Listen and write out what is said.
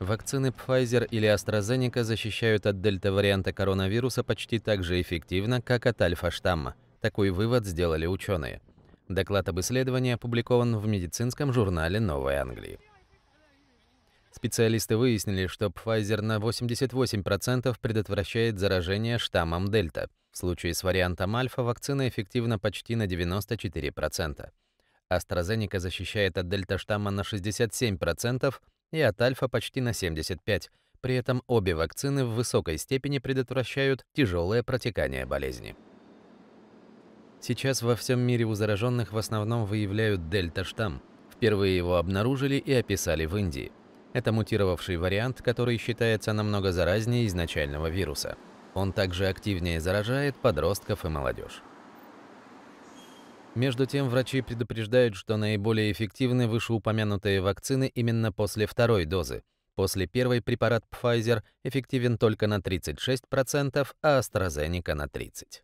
Вакцины Pfizer или AstraZeneca защищают от дельта-варианта коронавируса почти так же эффективно, как от альфа-штамма. Такой вывод сделали ученые. Доклад об исследовании опубликован в медицинском журнале Новой Англии. Специалисты выяснили, что Pfizer на 88% предотвращает заражение штаммом Дельта. В случае с вариантом Альфа вакцина эффективна почти на 94%. AstraZeneca защищает от дельта-штамма на 67%, и от альфа почти на 75. При этом обе вакцины в высокой степени предотвращают тяжелое протекание болезни. Сейчас во всем мире у зараженных в основном выявляют дельта-штамм. Впервые его обнаружили и описали в Индии. Это мутировавший вариант, который считается намного заразнее изначального вируса. Он также активнее заражает подростков и молодежь. Между тем, врачи предупреждают, что наиболее эффективны вышеупомянутые вакцины именно после второй дозы. После первой препарат Pfizer эффективен только на 36%, а AstraZeneca на 30%.